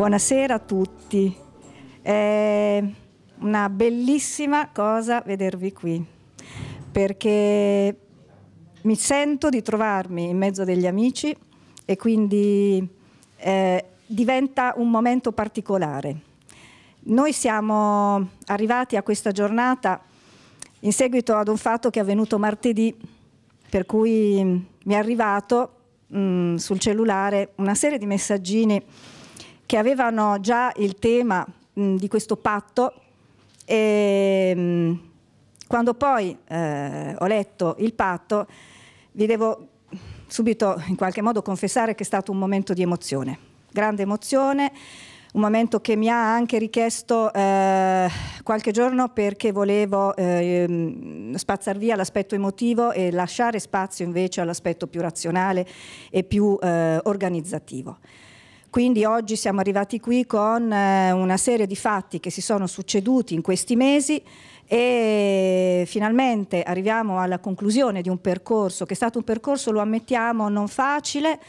Buonasera a tutti. È una bellissima cosa vedervi qui perché mi sento di trovarmi in mezzo degli amici e quindi eh, diventa un momento particolare. Noi siamo arrivati a questa giornata in seguito ad un fatto che è avvenuto martedì, per cui mi è arrivato mh, mm, sul cellulare una serie di messaggini che avevano già il tema mh, di questo patto e ehm, mh, quando poi eh, ho letto il patto vi devo subito in qualche modo confessare che è stato un momento di emozione, grande emozione, un momento che mi ha anche richiesto eh, qualche giorno perché volevo eh, spazzar via l'aspetto emotivo e lasciare spazio invece all'aspetto più razionale e più eh, organizzativo. Quindi oggi siamo arrivati qui con eh, una serie di fatti che si sono succeduti in questi mesi e finalmente arriviamo alla conclusione di un percorso che è stato un percorso, lo ammettiamo, non facile.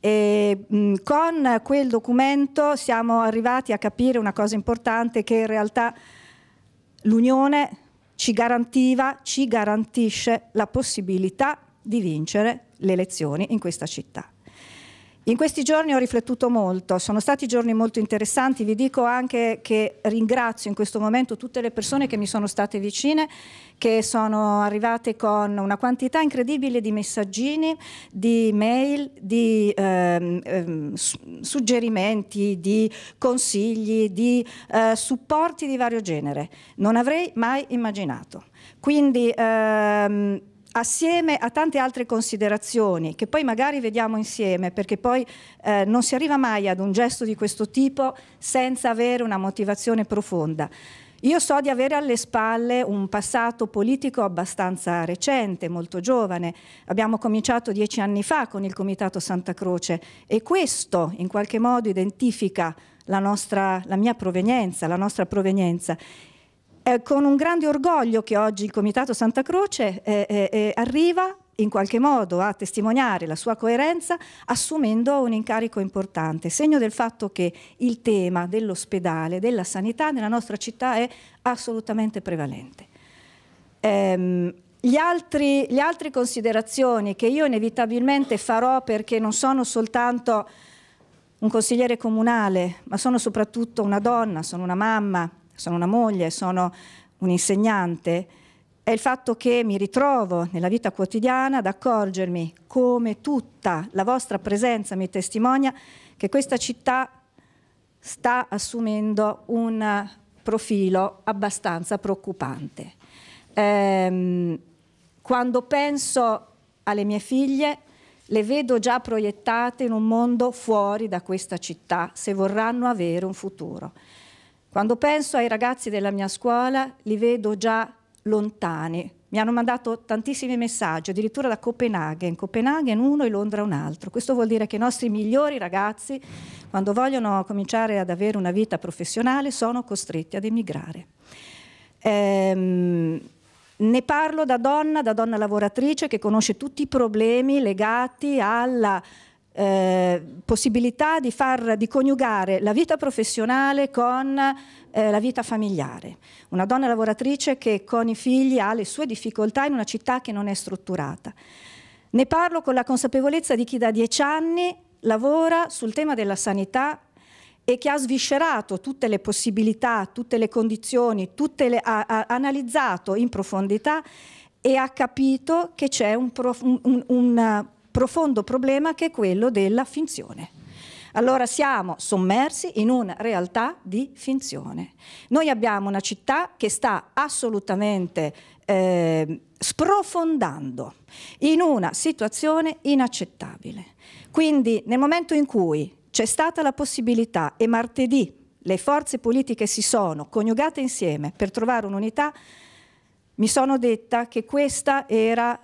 E, mm, con quel documento siamo arrivati a capire una cosa importante che in realtà l'Unione ci garantiva, ci garantisce la possibilità di vincere le elezioni in questa città. In questi giorni ho riflettuto molto, sono stati giorni molto interessanti, vi dico anche che ringrazio in questo momento tutte le persone che mi sono state vicine, che sono arrivate con una quantità incredibile di messaggini, di mail, di ehm, ehm suggerimenti, di consigli, di eh, supporti di vario genere. Non avrei mai immaginato. Quindi ehm, assieme a tante altre considerazioni che poi magari vediamo insieme perché poi eh, non si arriva mai ad un gesto di questo tipo senza avere una motivazione profonda. Io so di avere alle spalle un passato politico abbastanza recente, molto giovane. Abbiamo cominciato dieci anni fa con il Comitato Santa Croce e questo in qualche modo identifica la, nostra, la mia provenienza, la nostra provenienza eh, con un grande orgoglio che oggi il Comitato Santa Croce eh, eh, eh, arriva in qualche modo a testimoniare la sua coerenza assumendo un incarico importante, segno del fatto che il tema dell'ospedale, della sanità nella nostra città è assolutamente prevalente. Ehm, gli altri, le altre considerazioni che io inevitabilmente farò perché non sono soltanto un consigliere comunale, ma sono soprattutto una donna, sono una mamma, sono una moglie, sono un insegnante, è il fatto che mi ritrovo nella vita quotidiana ad accorgermi come tutta la vostra presenza mi testimonia che questa città sta assumendo un profilo abbastanza preoccupante. Ehm, quando penso alle mie figlie le vedo già proiettate in un mondo fuori da questa città se vorranno avere un futuro. Quando penso ai ragazzi della mia scuola, li vedo già lontani. Mi hanno mandato tantissimi messaggi, addirittura da Copenaghen, Copenaghen uno e Londra un altro. Questo vuol dire che i nostri migliori ragazzi, quando vogliono cominciare ad avere una vita professionale, sono costretti ad emigrare. Ehm, ne parlo da donna, da donna lavoratrice che conosce tutti i problemi legati alla eh, possibilità di, far, di coniugare la vita professionale con eh, la vita familiare. Una donna lavoratrice che con i figli ha le sue difficoltà in una città che non è strutturata. Ne parlo con la consapevolezza di chi da dieci anni lavora sul tema della sanità e che ha sviscerato tutte le possibilità, tutte le condizioni, tutte le, ha, ha, analizzato in profondità e ha capito che c'è un, un, un, profondo problema che è quello della finzione. Allora siamo sommersi in una realtà di finzione. Noi abbiamo una città che sta assolutamente eh, sprofondando in una situazione inaccettabile. Quindi nel momento in cui c'è stata la possibilità e martedì le forze politiche si sono coniugate insieme per trovare un'unità, mi sono detta che questa era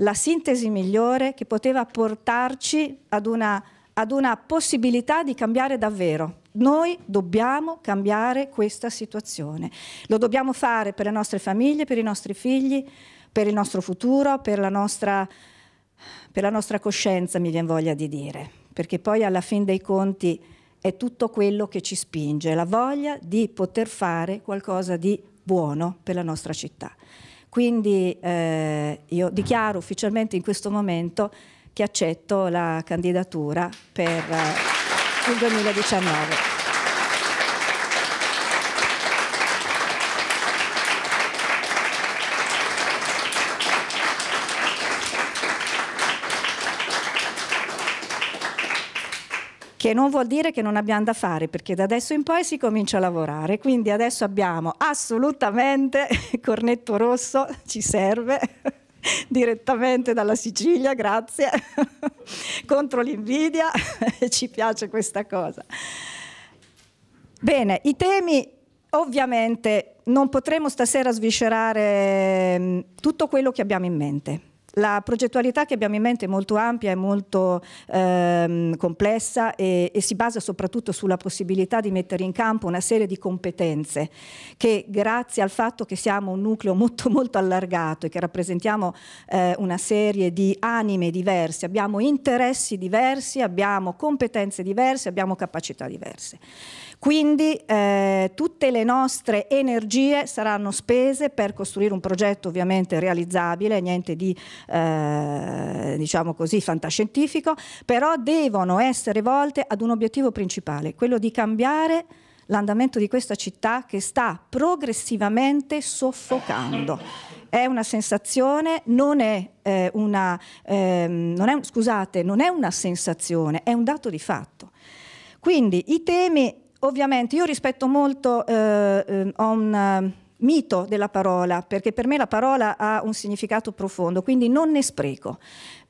la sintesi migliore che poteva portarci ad una, ad una possibilità di cambiare davvero. Noi dobbiamo cambiare questa situazione. Lo dobbiamo fare per le nostre famiglie, per i nostri figli, per il nostro futuro, per la nostra, per la nostra coscienza, mi viene voglia di dire. Perché poi alla fin dei conti è tutto quello che ci spinge, la voglia di poter fare qualcosa di buono per la nostra città. Quindi eh, io dichiaro ufficialmente in questo momento che accetto la candidatura per eh, il 2019. che non vuol dire che non abbiamo da fare, perché da adesso in poi si comincia a lavorare. Quindi adesso abbiamo assolutamente Cornetto Rosso, ci serve direttamente dalla Sicilia, grazie, contro l'invidia, ci piace questa cosa. Bene, i temi ovviamente non potremo stasera sviscerare mm, tutto quello che abbiamo in mente la progettualità che abbiamo in mente è molto ampia, è molto ehm, complessa e, e, si basa soprattutto sulla possibilità di mettere in campo una serie di competenze che grazie al fatto che siamo un nucleo molto molto allargato e che rappresentiamo eh, una serie di anime diverse, abbiamo interessi diversi, abbiamo competenze diverse, abbiamo capacità diverse. Quindi eh, tutte le nostre energie saranno spese per costruire un progetto ovviamente realizzabile, niente di eh, diciamo così fantascientifico, però devono essere volte ad un obiettivo principale, quello di cambiare l'andamento di questa città che sta progressivamente soffocando è una sensazione, non è, eh, una, ehm, non è, scusate, non è una sensazione, è un dato di fatto. Quindi i temi ovviamente io rispetto molto, eh, eh ho un eh, mito della parola, perché per me la parola ha un significato profondo, quindi non ne spreco.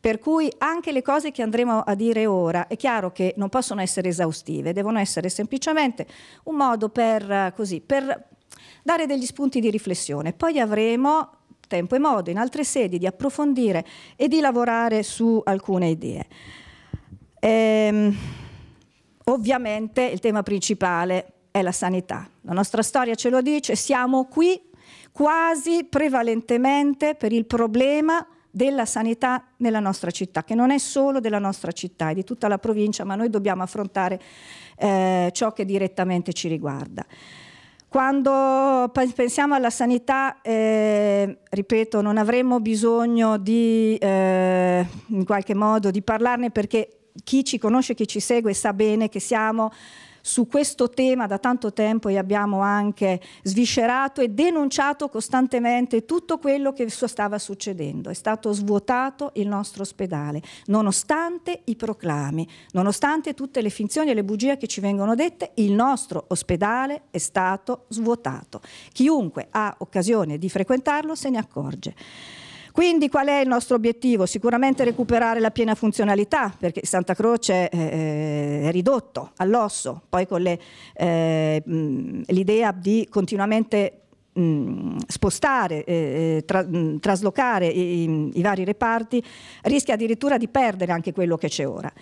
Per cui anche le cose che andremo a dire ora è chiaro che non possono essere esaustive, devono essere semplicemente un modo per, eh, così, per dare degli spunti di riflessione. Poi avremo tempo e modo in altre sedi di approfondire e di lavorare su alcune idee. Ehm... Ovviamente il tema principale è la sanità. La nostra storia ce lo dice, siamo qui quasi prevalentemente per il problema della sanità nella nostra città, che non è solo della nostra città, è di tutta la provincia, ma noi dobbiamo affrontare eh, ciò che direttamente ci riguarda. Quando pensiamo alla sanità, eh, ripeto, non avremmo bisogno di, eh, in qualche modo di parlarne perché chi ci conosce, chi ci segue sa bene che siamo su questo tema da tanto tempo e abbiamo anche sviscerato e denunciato costantemente tutto quello che stava succedendo. È stato svuotato il nostro ospedale, nonostante i proclami, nonostante tutte le finzioni e le bugie che ci vengono dette, il nostro ospedale è stato svuotato. Chiunque ha occasione di frequentarlo se ne accorge. Quindi qual è il nostro obiettivo? Sicuramente recuperare la piena funzionalità, perché Santa Croce eh, eh è ridotto all'osso, poi con eh, l'idea eh, di continuamente spostare, eh, eh, tra, mh, traslocare i, i vari reparti, rischia addirittura di perdere anche quello che c'è ora.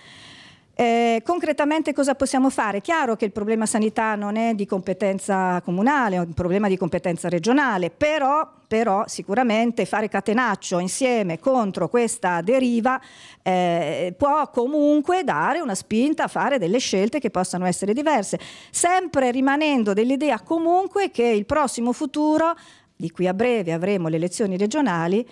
Eh, concretamente cosa possiamo fare? Chiaro che il problema sanità non è di competenza comunale, è un problema di competenza regionale, però, però sicuramente fare catenaccio insieme contro questa deriva eh, può comunque dare una spinta a fare delle scelte che possano essere diverse, sempre rimanendo dell'idea comunque che il prossimo futuro, di qui a breve avremo le elezioni regionali,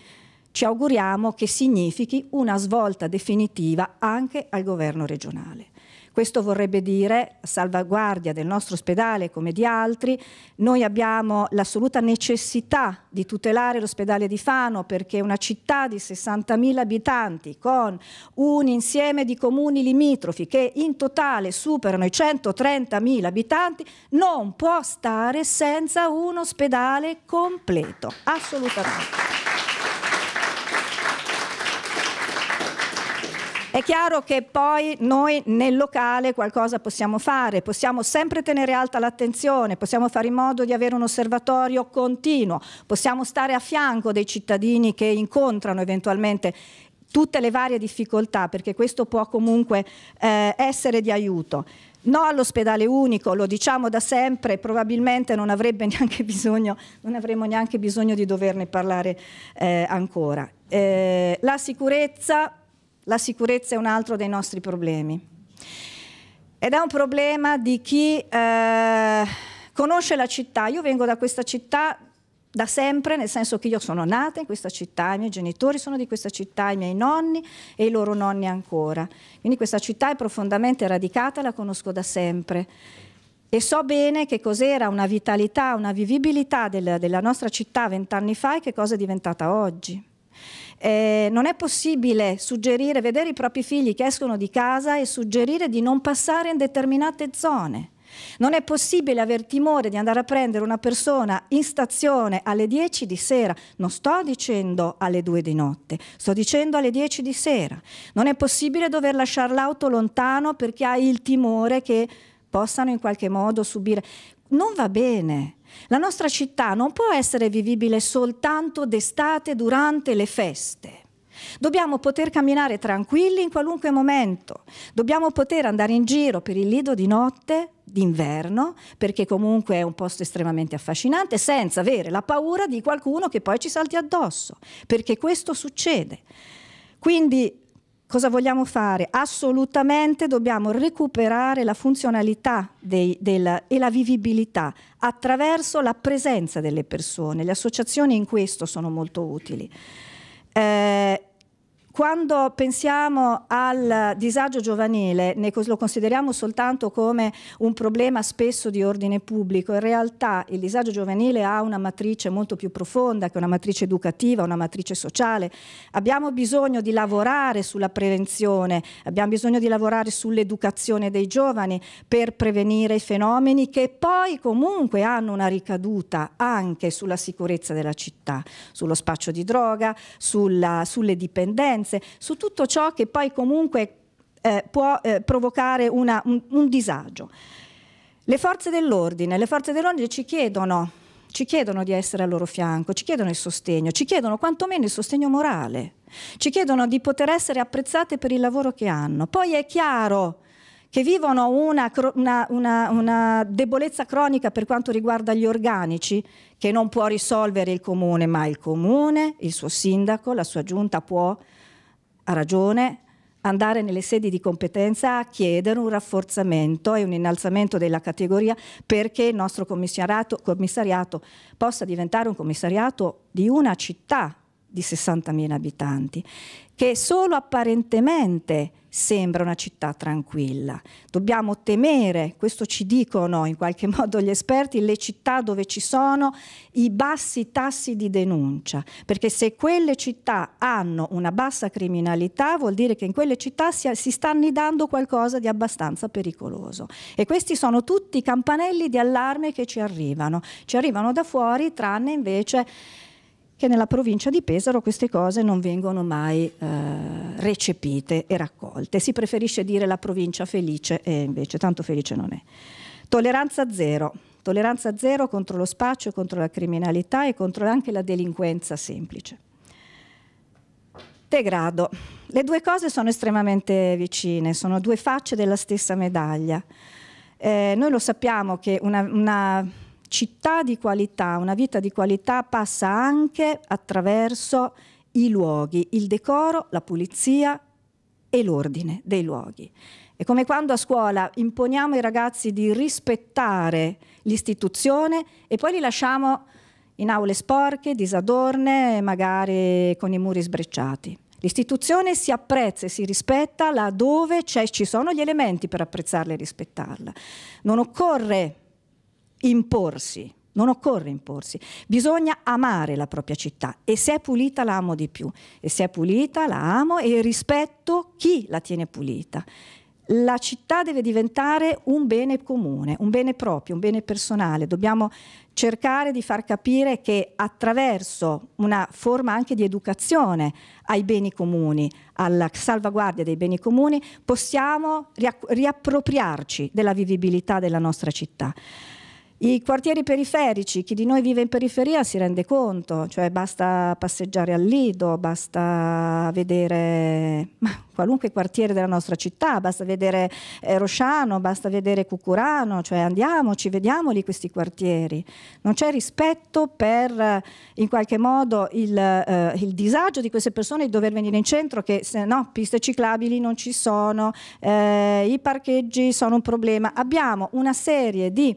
ci auguriamo che significhi una svolta definitiva anche al governo regionale. Questo vorrebbe dire salvaguardia del nostro ospedale come di altri. Noi abbiamo l'assoluta necessità di tutelare l'ospedale di Fano perché è una città di 60.000 abitanti con un insieme di comuni limitrofi che in totale superano i 130.000 abitanti non può stare senza un ospedale completo, assolutamente. È chiaro che poi noi nel locale qualcosa possiamo fare, possiamo sempre tenere alta l'attenzione, possiamo fare in modo di avere un osservatorio continuo, possiamo stare a fianco dei cittadini che incontrano eventualmente tutte le varie difficoltà, perché questo può comunque eh, essere di aiuto. No all'ospedale unico, lo diciamo da sempre, probabilmente non, bisogno, non avremo neanche bisogno di doverne parlare eh, ancora. Eh, la sicurezza la sicurezza è un altro dei nostri problemi. Ed è un problema di chi eh, conosce la città. Io vengo da questa città da sempre, nel senso che io sono nata in questa città, i miei genitori sono di questa città, i miei nonni e i loro nonni ancora. Quindi questa città è profondamente radicata, la conosco da sempre. E so bene che cos'era una vitalità, una vivibilità del, della nostra città vent'anni fa e che cosa è diventata oggi eh, non è possibile suggerire, vedere i propri figli che escono di casa e suggerire di non passare in determinate zone. Non è possibile aver timore di andare a prendere una persona in stazione alle 10 di sera. Non sto dicendo alle 2 di notte, sto dicendo alle 10 di sera. Non è possibile dover lasciare l'auto lontano perché hai il timore che possano in qualche modo subire. Non va bene. La nostra città non può essere vivibile soltanto d'estate durante le feste. Dobbiamo poter camminare tranquilli in qualunque momento, dobbiamo poter andare in giro per il lido di notte, d'inverno, perché comunque è un posto estremamente affascinante, senza avere la paura di qualcuno che poi ci salti addosso, perché questo succede. Quindi cosa vogliamo fare? Assolutamente dobbiamo recuperare la funzionalità dei, della, e la vivibilità attraverso la presenza delle persone. Le associazioni in questo sono molto utili. Eh, quando pensiamo al disagio giovanile, lo consideriamo soltanto come un problema spesso di ordine pubblico. In realtà il disagio giovanile ha una matrice molto più profonda, che è una matrice educativa, una matrice sociale. Abbiamo bisogno di lavorare sulla prevenzione, abbiamo bisogno di lavorare sull'educazione dei giovani per prevenire i fenomeni che poi comunque hanno una ricaduta anche sulla sicurezza della città, sullo spaccio di droga, sulla, sulle dipendenze conseguenze su tutto ciò che poi comunque eh, può eh, provocare una, un, un, disagio. Le forze dell'ordine, le forze dell'ordine ci chiedono, ci chiedono di essere al loro fianco, ci chiedono il sostegno, ci chiedono quantomeno il sostegno morale, ci chiedono di poter essere apprezzate per il lavoro che hanno. Poi è chiaro che vivono una, una, una, una, debolezza cronica per quanto riguarda gli organici, che non può risolvere il comune, ma il comune, il suo sindaco, la sua giunta può ha ragione, andare nelle sedi di competenza a chiedere un rafforzamento e un innalzamento della categoria perché il nostro commissariato, commissariato possa diventare un commissariato di una città di 60.000 abitanti, che solo apparentemente sembra una città tranquilla. Dobbiamo temere, questo ci dicono in qualche modo gli esperti, le città dove ci sono i bassi tassi di denuncia, perché se quelle città hanno una bassa criminalità vuol dire che in quelle città si, si sta annidando qualcosa di abbastanza pericoloso. E questi sono tutti i campanelli di allarme che ci arrivano, ci arrivano da fuori tranne invece che nella provincia di Pesaro queste cose non vengono mai eh, recepite e raccolte. Si preferisce dire la provincia felice e invece tanto felice non è. Tolleranza zero, tolleranza zero contro lo spaccio, contro la criminalità e contro anche la delinquenza semplice. Degrado. Le due cose sono estremamente vicine, sono due facce della stessa medaglia. Eh, noi lo sappiamo che una, una città di qualità, una vita di qualità passa anche attraverso i luoghi, il decoro, la pulizia e l'ordine dei luoghi. È come quando a scuola imponiamo ai ragazzi di rispettare l'istituzione e poi li lasciamo in aule sporche, disadorne, magari con i muri sbrecciati. L'istituzione si apprezza e si rispetta laddove ci sono gli elementi per apprezzarla e rispettarla. Non occorre imporsi. Non occorre imporsi, bisogna amare la propria città e se è pulita la amo di più e se è pulita la amo e rispetto chi la tiene pulita. La città deve diventare un bene comune, un bene proprio, un bene personale. Dobbiamo cercare di far capire che attraverso una forma anche di educazione ai beni comuni, alla salvaguardia dei beni comuni, possiamo riappropriarci della vivibilità della nostra città. I quartieri periferici, chi di noi vive in periferia si rende conto, cioè basta passeggiare al Lido, basta vedere qualunque quartiere della nostra città, basta vedere eh, Rosciano, basta vedere Cucurano, cioè andiamoci, vediamoli questi quartieri. Non c'è rispetto per eh, in qualche modo il, eh, il disagio di queste persone di dover venire in centro, che se no piste ciclabili non ci sono, eh, i parcheggi sono un problema. Abbiamo una serie di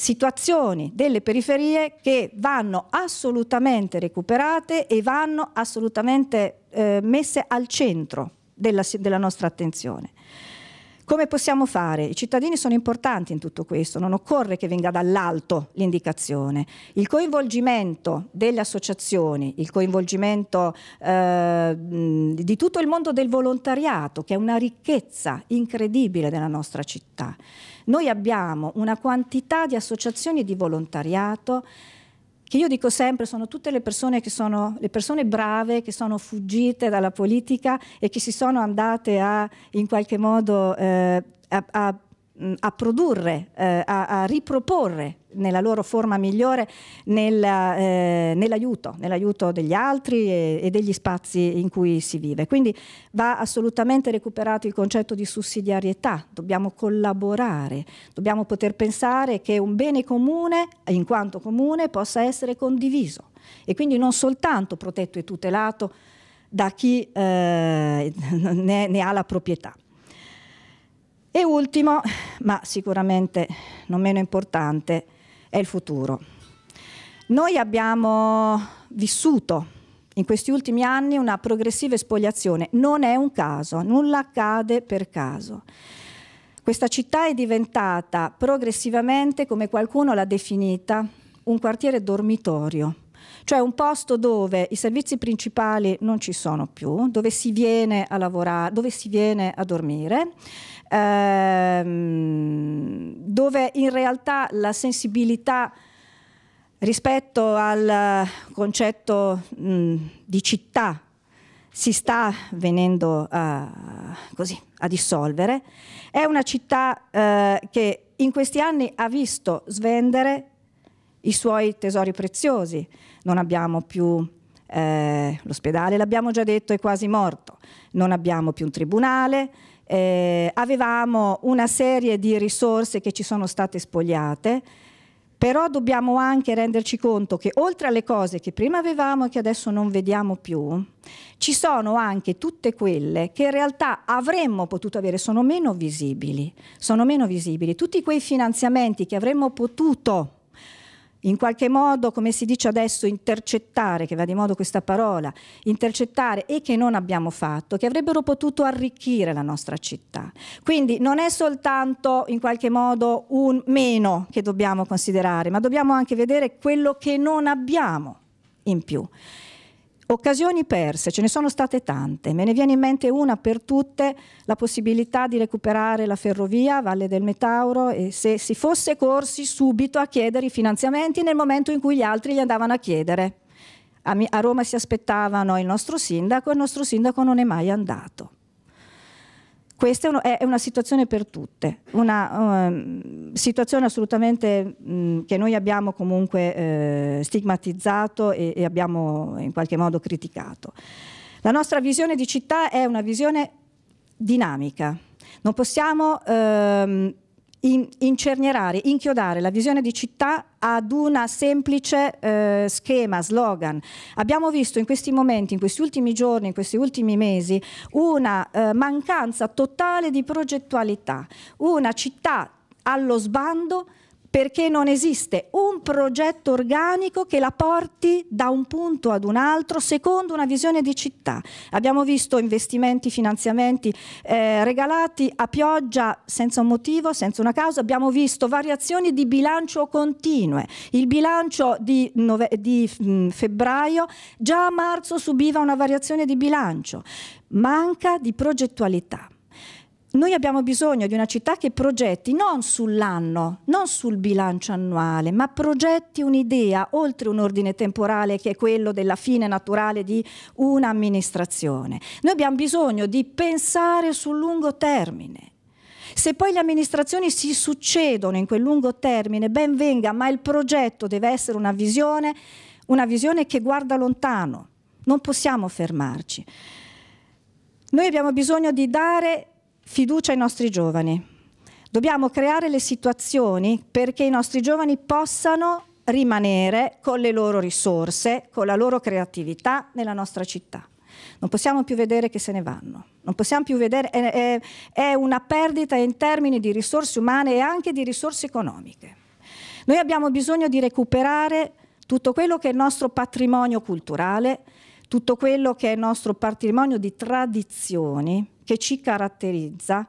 situazioni delle periferie che vanno assolutamente recuperate e vanno assolutamente eh, messe al centro della, della nostra attenzione. Come possiamo fare? I cittadini sono importanti in tutto questo, non occorre che venga dall'alto l'indicazione. Il coinvolgimento delle associazioni, il coinvolgimento eh, di tutto il mondo del volontariato, che è una ricchezza incredibile della nostra città. Noi abbiamo una quantità di associazioni di volontariato che io dico sempre sono tutte le persone che sono le persone brave che sono fuggite dalla politica e che si sono andate a in qualche modo eh, a, a a produrre, eh, a, a, riproporre nella loro forma migliore nella, eh, nell'aiuto, nell'aiuto degli altri e, e, degli spazi in cui si vive. Quindi va assolutamente recuperato il concetto di sussidiarietà, dobbiamo collaborare, dobbiamo poter pensare che un bene comune, in quanto comune, possa essere condiviso e quindi non soltanto protetto e tutelato da chi eh, ne, ne ha la proprietà. E ultimo, ma sicuramente non meno importante, è il futuro. Noi abbiamo vissuto in questi ultimi anni una progressiva espoliazione. Non è un caso, nulla accade per caso. Questa città è diventata progressivamente, come qualcuno l'ha definita, un quartiere dormitorio, cioè un posto dove i servizi principali non ci sono più, dove si viene a lavorare, dove si viene a dormire, ehm, dove in realtà la sensibilità rispetto al eh, concetto mh, mm, di città si sta venendo uh, così, a dissolvere. È una città uh, che in questi anni ha visto svendere i suoi tesori preziosi. Non abbiamo più eh, l'ospedale, l'abbiamo già detto, è quasi morto. Non abbiamo più un tribunale, eh, avevamo una serie di risorse che ci sono state spogliate, però dobbiamo anche renderci conto che oltre alle cose che prima avevamo e che adesso non vediamo più, ci sono anche tutte quelle che in realtà avremmo potuto avere, sono meno visibili, sono meno visibili. Tutti quei finanziamenti che avremmo potuto in qualche modo, come si dice adesso, intercettare, che va di modo questa parola, intercettare e che non abbiamo fatto, che avrebbero potuto arricchire la nostra città. Quindi non è soltanto in qualche modo un meno che dobbiamo considerare, ma dobbiamo anche vedere quello che non abbiamo in più. Occasioni perse, ce ne sono state tante, me ne viene in mente una per tutte, la possibilità di recuperare la ferrovia Valle del Metauro e se si fosse corsi subito a chiedere i finanziamenti nel momento in cui gli altri gli andavano a chiedere. A, Roma si aspettavano il nostro sindaco e il nostro sindaco non è mai andato. Questa è una situazione per tutte, una um, situazione assolutamente um, che noi abbiamo comunque eh, stigmatizzato e, e abbiamo in qualche modo criticato. La nostra visione di città è una visione dinamica, non possiamo ehm, in, incernierare, inchiodare la visione di città ad una semplice eh, schema, slogan. Abbiamo visto in questi momenti, in questi ultimi giorni, in questi ultimi mesi, una eh, mancanza totale di progettualità, una città allo sbando perché non esiste un progetto organico che la porti da un punto ad un altro secondo una visione di città. Abbiamo visto investimenti, finanziamenti eh, regalati a pioggia senza un motivo, senza una causa, abbiamo visto variazioni di bilancio continue. Il bilancio di, nove, di mm, febbraio già a marzo subiva una variazione di bilancio. Manca di progettualità. Noi abbiamo bisogno di una città che progetti non sull'anno, non sul bilancio annuale, ma progetti un'idea oltre un ordine temporale che è quello della fine naturale di un'amministrazione. Noi abbiamo bisogno di pensare sul lungo termine. Se poi le amministrazioni si succedono in quel lungo termine, ben venga, ma il progetto deve essere una visione, una visione che guarda lontano. Non possiamo fermarci. Noi abbiamo bisogno di dare fiducia ai nostri giovani. Dobbiamo creare le situazioni perché i nostri giovani possano rimanere con le loro risorse, con la loro creatività nella nostra città. Non possiamo più vedere che se ne vanno. Non possiamo più vedere, è, è, è una perdita in termini di risorse umane e anche di risorse economiche. Noi abbiamo bisogno di recuperare tutto quello che è il nostro patrimonio culturale, tutto quello che è il nostro patrimonio di tradizioni, che ci caratterizza,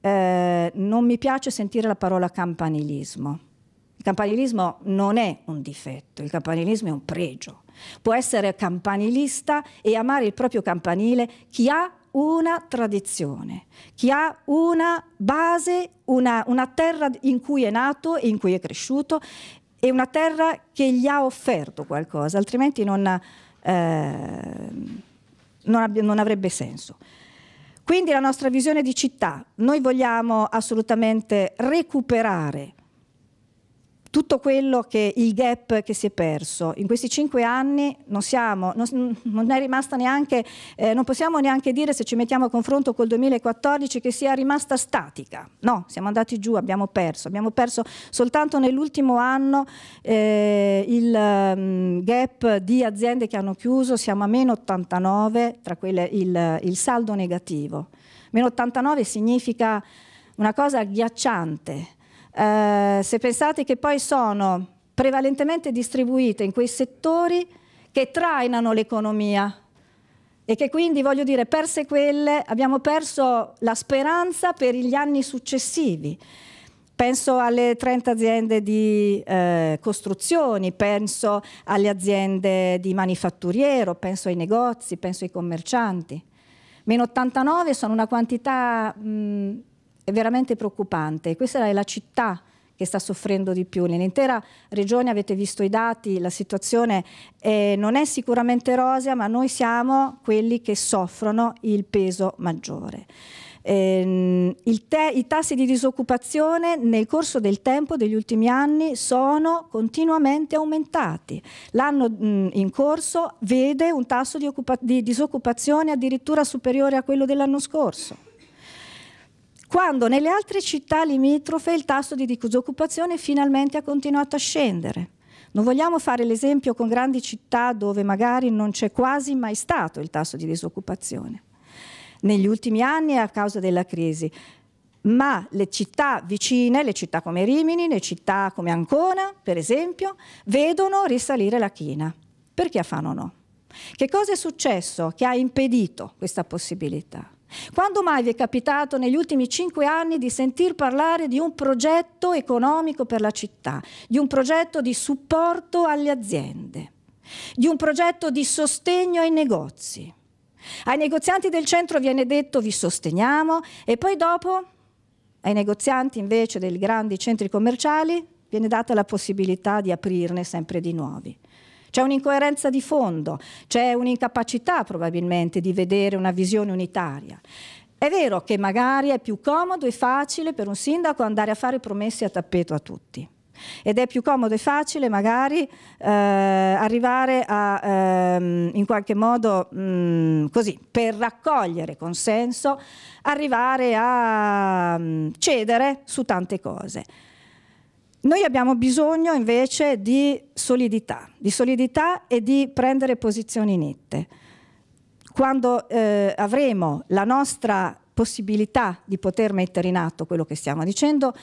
eh, non mi piace sentire la parola campanilismo. Il campanilismo non è un difetto, il campanilismo è un pregio. Può essere campanilista e amare il proprio campanile chi ha una tradizione, chi ha una base, una, una terra in cui è nato e in cui è cresciuto e una terra che gli ha offerto qualcosa, altrimenti non, eh, non, non avrebbe senso. Quindi la nostra visione di città, noi vogliamo assolutamente recuperare tutto quello che il gap che si è perso. In questi cinque anni non, siamo, non, non è rimasta neanche, eh, non possiamo neanche dire se ci mettiamo a confronto col 2014 che sia rimasta statica. No, siamo andati giù, abbiamo perso. Abbiamo perso soltanto nell'ultimo anno eh, il um, gap di aziende che hanno chiuso, siamo a meno 89, tra quelle il, il saldo negativo. Meno 89 significa una cosa agghiacciante eh, se pensate che poi sono prevalentemente distribuite in quei settori che trainano l'economia e che quindi, voglio dire, perse quelle, abbiamo perso la speranza per gli anni successivi. Penso alle 30 aziende di eh, costruzioni, penso alle aziende di manifatturiero, penso ai negozi, penso ai commercianti. Meno 89 sono una quantità mh, è veramente preoccupante. Questa è la città che sta soffrendo di più. Nell'intera regione avete visto i dati, la situazione eh, non è sicuramente rosea, ma noi siamo quelli che soffrono il peso maggiore. Eh, I tassi di disoccupazione nel corso del tempo, degli ultimi anni, sono continuamente aumentati. L'anno in corso vede un tasso di, di disoccupazione addirittura superiore a quello dell'anno scorso quando nelle altre città limitrofe il tasso di disoccupazione finalmente ha continuato a scendere. Non vogliamo fare l'esempio con grandi città dove magari non c'è quasi mai stato il tasso di disoccupazione negli ultimi anni a causa della crisi, ma le città vicine, le città come Rimini, le città come Ancona, per esempio, vedono risalire la china. Perché a Fano no? Che cosa è successo che ha impedito questa possibilità? Quando mai vi è capitato negli ultimi cinque anni di sentir parlare di un progetto economico per la città, di un progetto di supporto alle aziende, di un progetto di sostegno ai negozi? Ai negozianti del centro viene detto vi sosteniamo e poi dopo ai negozianti invece dei grandi centri commerciali viene data la possibilità di aprirne sempre di nuovi. C'è un'incoerenza di fondo, c'è un'incapacità probabilmente di vedere una visione unitaria. È vero che magari è più comodo e facile per un sindaco andare a fare promesse a tappeto a tutti. Ed è più comodo e facile magari eh, arrivare a, ehm, in qualche modo, mh, mm, così, per raccogliere consenso, arrivare a mh, mm, cedere su tante cose. Noi abbiamo bisogno invece di solidità, di solidità e di prendere posizioni nette. Quando eh, avremo la nostra possibilità di poter mettere in atto quello che stiamo dicendo,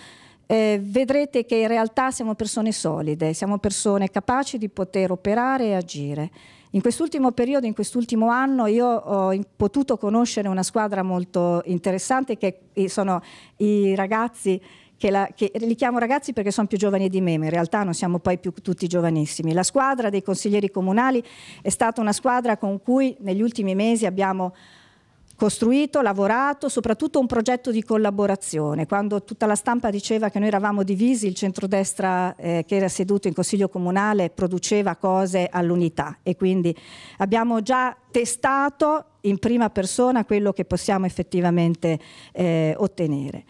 eh, vedrete che in realtà siamo persone solide, siamo persone capaci di poter operare e agire. In quest'ultimo periodo, in quest'ultimo anno, io ho potuto conoscere una squadra molto interessante che eh, sono i ragazzi che, la, che, li chiamo ragazzi perché sono più giovani di me, ma in realtà non siamo poi più tutti giovanissimi. La squadra dei consiglieri comunali è stata una squadra con cui negli ultimi mesi abbiamo costruito, lavorato, soprattutto un progetto di collaborazione. Quando tutta la stampa diceva che noi eravamo divisi, il centrodestra eh, che era seduto in Consiglio Comunale produceva cose all'unità e quindi abbiamo già testato in prima persona quello che possiamo effettivamente eh, ottenere.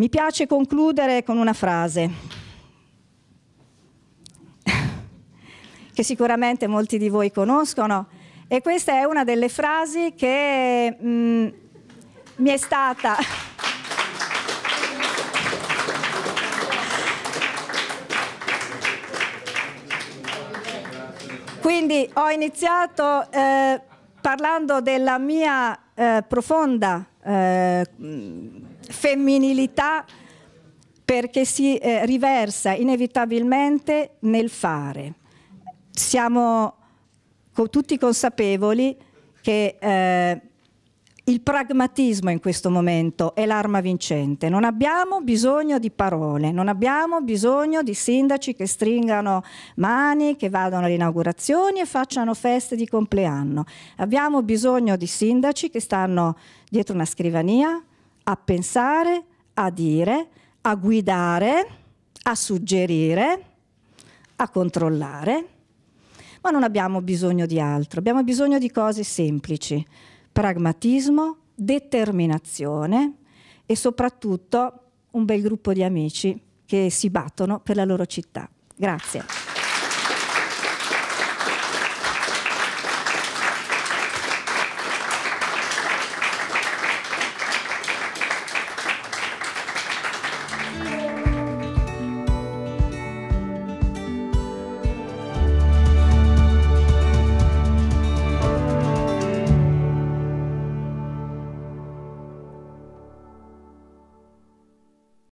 Mi piace concludere con una frase che sicuramente molti di voi conoscono e questa è una delle frasi che mh, mm, mi è stata... Quindi ho iniziato eh, parlando della mia eh, profonda eh, femminilità perché si eh, riversa inevitabilmente nel fare. Siamo co tutti consapevoli che eh, il pragmatismo in questo momento è l'arma vincente. Non abbiamo bisogno di parole, non abbiamo bisogno di sindaci che stringano mani, che vadano alle inaugurazioni e facciano feste di compleanno. Abbiamo bisogno di sindaci che stanno dietro una scrivania, a pensare, a dire, a guidare, a suggerire, a controllare, ma non abbiamo bisogno di altro, abbiamo bisogno di cose semplici, pragmatismo, determinazione e soprattutto un bel gruppo di amici che si battono per la loro città. Grazie.